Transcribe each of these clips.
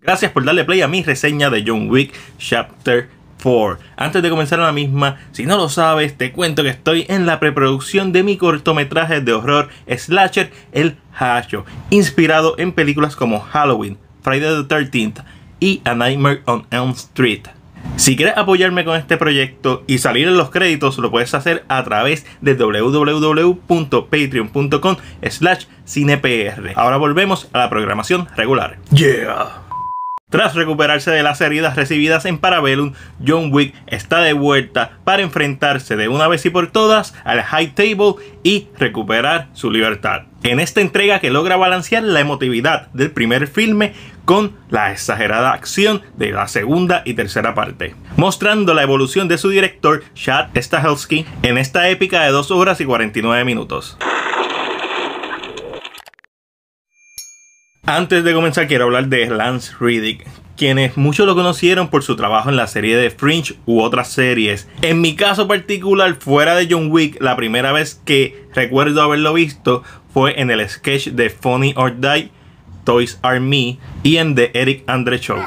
Gracias por darle play a mi reseña de John Wick Chapter 4. Antes de comenzar la misma, si no lo sabes, te cuento que estoy en la preproducción de mi cortometraje de horror slasher El Hacho, inspirado en películas como Halloween, Friday the 13th y A Nightmare on Elm Street. Si quieres apoyarme con este proyecto y salir en los créditos, lo puedes hacer a través de www.patreon.com slash cinepr. Ahora volvemos a la programación regular. Yeah. Tras recuperarse de las heridas recibidas en Parabellum, John Wick está de vuelta para enfrentarse de una vez y por todas al High Table y recuperar su libertad. En esta entrega que logra balancear la emotividad del primer filme con la exagerada acción de la segunda y tercera parte. Mostrando la evolución de su director, Chad Stahelski, en esta épica de 2 horas y 49 minutos. Antes de comenzar quiero hablar de Lance Riddick, quienes muchos lo conocieron por su trabajo en la serie de Fringe u otras series. En mi caso particular, fuera de John Wick, la primera vez que recuerdo haberlo visto fue en el sketch de Funny or Die, Toys Are Me y en The Eric Andre Show.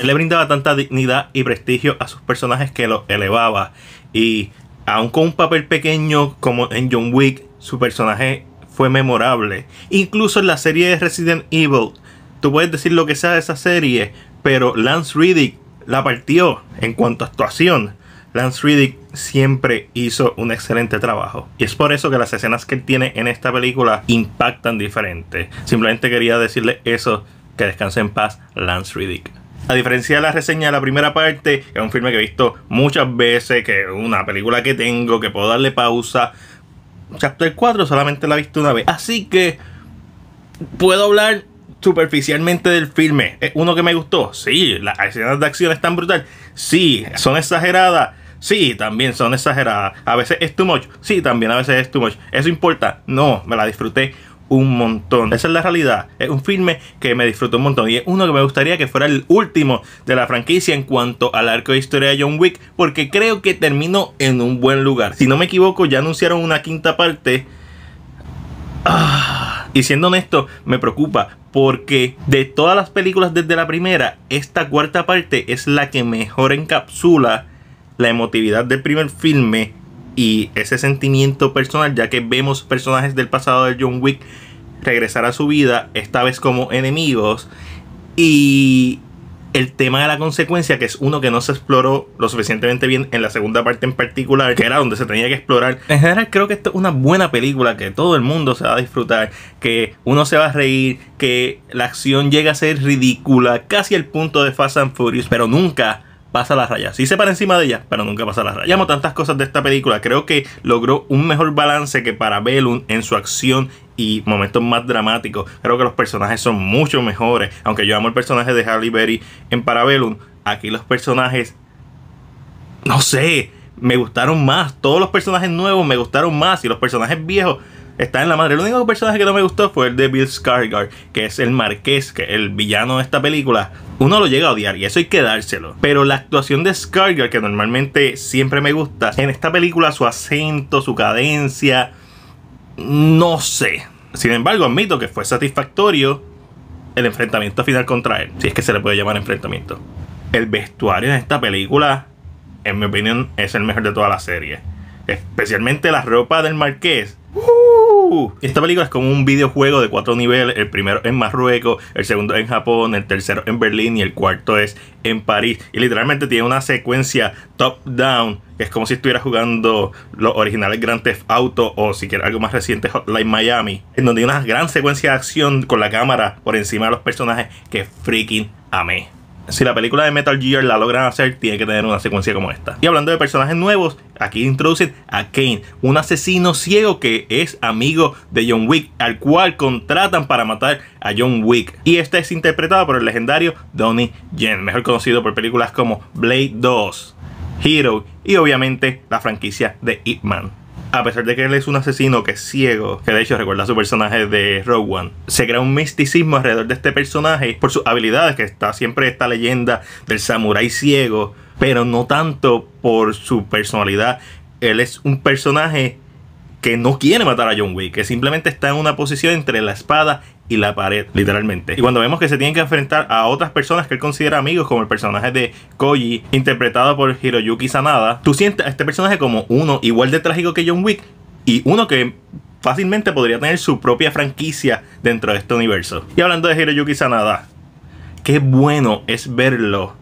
Él le brindaba tanta dignidad y prestigio a sus personajes que lo elevaba y aun con un papel pequeño como en John Wick, su personaje fue memorable. Incluso en la serie de Resident Evil, tú puedes decir lo que sea de esa serie, pero Lance Riddick la partió en cuanto a actuación. Lance Riddick siempre hizo un excelente trabajo. Y es por eso que las escenas que él tiene en esta película impactan diferente. Simplemente quería decirle eso, que descanse en paz Lance Riddick. A diferencia de la reseña de la primera parte, es un filme que he visto muchas veces, que es una película que tengo, que puedo darle pausa, Chapter 4 solamente la he visto una vez. Así que puedo hablar superficialmente del filme. ¿Es uno que me gustó? Sí, las escenas de acción están brutales Sí, son exageradas. Sí, también son exageradas. A veces es too much. Sí, también a veces es too much. ¿Eso importa? No, me la disfruté un montón. Esa es la realidad. Es un filme que me disfruto un montón. Y es uno que me gustaría que fuera el último de la franquicia en cuanto al arco de historia de John Wick. Porque creo que terminó en un buen lugar. Si no me equivoco, ya anunciaron una quinta parte. Ah, y siendo honesto, me preocupa porque de todas las películas desde la primera, esta cuarta parte es la que mejor encapsula la emotividad del primer filme y ese sentimiento personal, ya que vemos personajes del pasado de John Wick regresar a su vida, esta vez como enemigos, y el tema de la consecuencia, que es uno que no se exploró lo suficientemente bien en la segunda parte en particular, que era donde se tenía que explorar. En general creo que esto es una buena película que todo el mundo se va a disfrutar, que uno se va a reír, que la acción llega a ser ridícula, casi al punto de Fast and Furious, pero nunca pasa la raya. Sí se para encima de ella, pero nunca pasa la raya. Llamo tantas cosas de esta película. Creo que logró un mejor balance que para Bellum en su acción y momentos más dramáticos. Creo que los personajes son mucho mejores. Aunque yo amo el personaje de Harley Berry en Parabellum, aquí los personajes. No sé, me gustaron más. Todos los personajes nuevos me gustaron más y los personajes viejos está en la madre. El único personaje que no me gustó fue el de Bill Skarsgård, que es el marqués, que el villano de esta película. Uno lo llega a odiar y eso hay que dárselo. Pero la actuación de Skarsgård, que normalmente siempre me gusta, en esta película su acento, su cadencia, no sé. Sin embargo, admito que fue satisfactorio el enfrentamiento final contra él, si es que se le puede llamar enfrentamiento. El vestuario en esta película, en mi opinión, es el mejor de toda la serie. Especialmente la ropa del marqués. Uh. esta película es como un videojuego de cuatro niveles. El primero en Marruecos, el segundo en Japón, el tercero en Berlín y el cuarto es en París. Y literalmente tiene una secuencia top-down que es como si estuviera jugando los originales Grand Theft Auto o siquiera algo más reciente Hotline Miami, en donde hay una gran secuencia de acción con la cámara por encima de los personajes que freaking amé si la película de Metal Gear la logran hacer, tiene que tener una secuencia como esta. Y hablando de personajes nuevos, aquí introducen a Kane, un asesino ciego que es amigo de John Wick, al cual contratan para matar a John Wick. Y este es interpretado por el legendario Donnie Yen, mejor conocido por películas como Blade 2, Hero y obviamente la franquicia de Ip Man a pesar de que él es un asesino que es ciego, que de hecho recuerda a su personaje de Rogue One, se crea un misticismo alrededor de este personaje por sus habilidades, que está siempre esta leyenda del samurái ciego, pero no tanto por su personalidad. Él es un personaje que no quiere matar a John Wick, que simplemente está en una posición entre la espada y la pared, literalmente. Y cuando vemos que se tienen que enfrentar a otras personas que él considera amigos, como el personaje de Koji, interpretado por Hiroyuki Sanada, tú sientes a este personaje como uno igual de trágico que John Wick y uno que fácilmente podría tener su propia franquicia dentro de este universo. Y hablando de Hiroyuki Sanada, qué bueno es verlo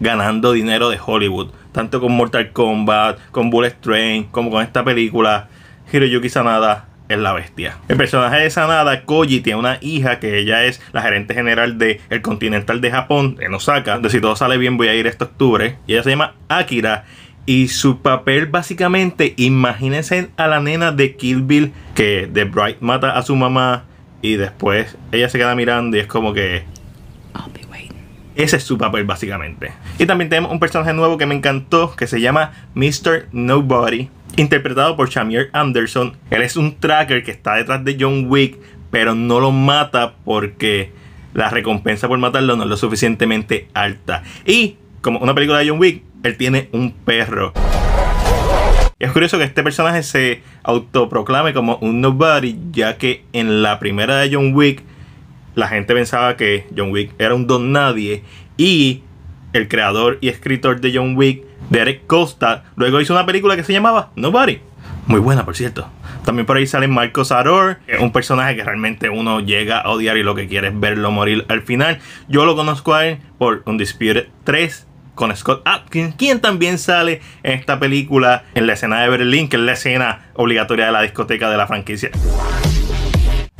ganando dinero de Hollywood tanto con Mortal Kombat, con Bullet Train, como con esta película. Hiroyuki Sanada es la bestia. El personaje de Sanada, Koji, tiene una hija que ella es la gerente general del el Continental de Japón, en Osaka, donde si todo sale bien voy a ir este octubre. Y ella se llama Akira. Y su papel básicamente, imagínense a la nena de Kill Bill que The Bright mata a su mamá y después ella se queda mirando y es como que... I'll be waiting. Ese es su papel básicamente. Y también tenemos un personaje nuevo que me encantó que se llama Mr. Nobody interpretado por Shamir Anderson. Él es un tracker que está detrás de John Wick, pero no lo mata porque la recompensa por matarlo no es lo suficientemente alta. Y, como una película de John Wick, él tiene un perro. Es curioso que este personaje se autoproclame como un nobody, ya que en la primera de John Wick, la gente pensaba que John Wick era un don nadie. Y el creador y escritor de John Wick Derek Costa. Luego hizo una película que se llamaba Nobody. Muy buena, por cierto. También por ahí sale Marcos Aror, un personaje que realmente uno llega a odiar y lo que quiere es verlo morir al final. Yo lo conozco a él por Undisputed 3 con Scott Atkins, quien también sale en esta película en la escena de Berlín, que es la escena obligatoria de la discoteca de la franquicia.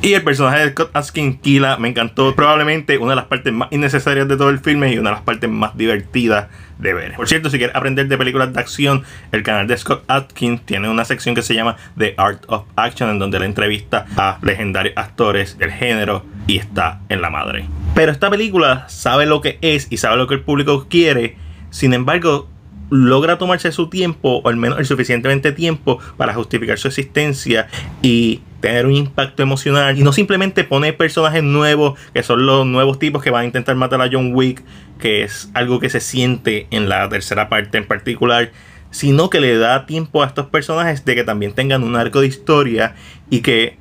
Y el personaje de Scott Atkins, Kila me encantó. Probablemente una de las partes más innecesarias de todo el filme y una de las partes más divertidas de ver. Por cierto, si quieres aprender de películas de acción, el canal de Scott Atkins tiene una sección que se llama The Art of Action, en donde le entrevista a legendarios actores del género y está en la madre. Pero esta película sabe lo que es y sabe lo que el público quiere. Sin embargo, logra tomarse su tiempo, o al menos el suficientemente tiempo, para justificar su existencia y tener un impacto emocional y no simplemente poner personajes nuevos, que son los nuevos tipos que van a intentar matar a John Wick, que es algo que se siente en la tercera parte en particular, sino que le da tiempo a estos personajes de que también tengan un arco de historia y que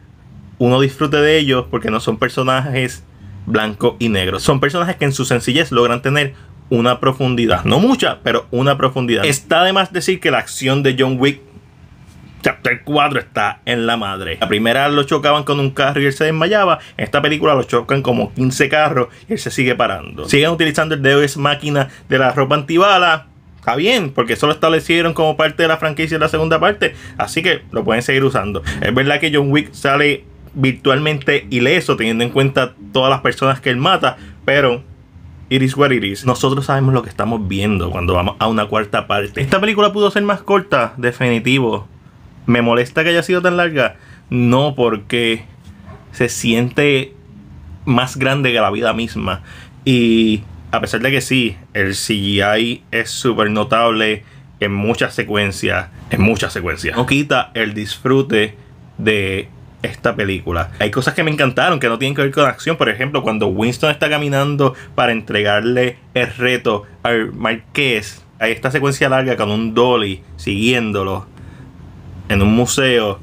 uno disfrute de ellos porque no son personajes blanco y negro. Son personajes que en su sencillez logran tener una profundidad. No mucha, pero una profundidad. Está de más decir que la acción de John Wick Chapter 4 está en la madre. La primera lo chocaban con un carro y él se desmayaba. En esta película lo chocan como 15 carros y él se sigue parando. Siguen utilizando el deus máquina de la ropa antibala. Está bien, porque eso lo establecieron como parte de la franquicia de la segunda parte. Así que lo pueden seguir usando. Es verdad que John Wick sale virtualmente ileso, teniendo en cuenta todas las personas que él mata. Pero Iris what it is. Nosotros sabemos lo que estamos viendo cuando vamos a una cuarta parte. Esta película pudo ser más corta, definitivo. ¿Me molesta que haya sido tan larga? No, porque se siente más grande que la vida misma. Y a pesar de que sí, el CGI es súper notable en muchas secuencias, en muchas secuencias, no quita el disfrute de esta película. Hay cosas que me encantaron que no tienen que ver con acción. Por ejemplo, cuando Winston está caminando para entregarle el reto al Marqués, hay esta secuencia larga con un dolly siguiéndolo en un museo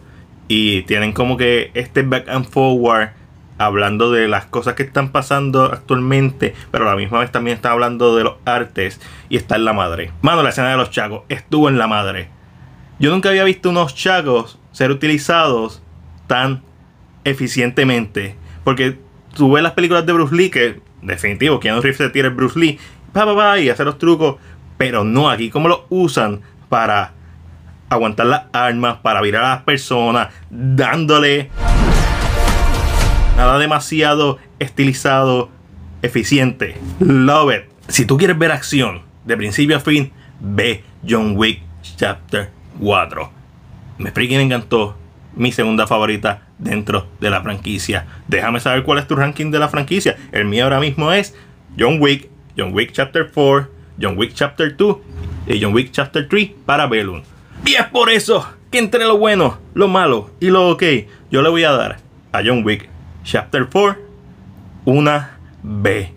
y tienen como que este back and forward hablando de las cosas que están pasando actualmente, pero a la misma vez también está hablando de los artes y está en la madre. Mano, la escena de los chacos estuvo en la madre. Yo nunca había visto unos chacos ser utilizados tan eficientemente, porque tú ves las películas de Bruce Lee, que definitivo, quien riff se tira Bruce Lee, pa, pa, pa, y hace los trucos, pero no aquí, como lo usan para aguantar las armas, para virar a las personas, dándole nada demasiado estilizado, eficiente. Love it. Si tú quieres ver acción de principio a fin, ve John Wick Chapter 4. Me freaking encantó. Mi segunda favorita dentro de la franquicia. Déjame saber cuál es tu ranking de la franquicia. El mío ahora mismo es John Wick, John Wick Chapter 4, John Wick Chapter 2 y John Wick Chapter 3 para Bellum. Y es por eso que entre lo bueno, lo malo y lo ok, yo le voy a dar a John Wick Chapter 4 una B.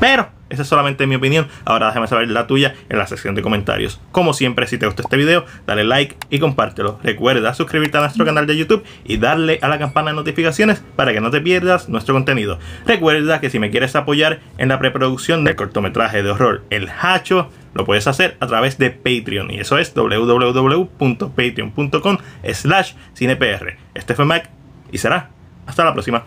Pero esa es solamente mi opinión. Ahora déjame saber la tuya en la sección de comentarios. Como siempre, si te gustó este video, dale like y compártelo. Recuerda suscribirte a nuestro mm. canal de YouTube y darle a la campana de notificaciones para que no te pierdas nuestro contenido. Recuerda que si me quieres apoyar en la preproducción del cortometraje de horror El Hacho, lo puedes hacer a través de Patreon y eso es www.patreon.com slash cinepr. Este fue Mac y será hasta la próxima.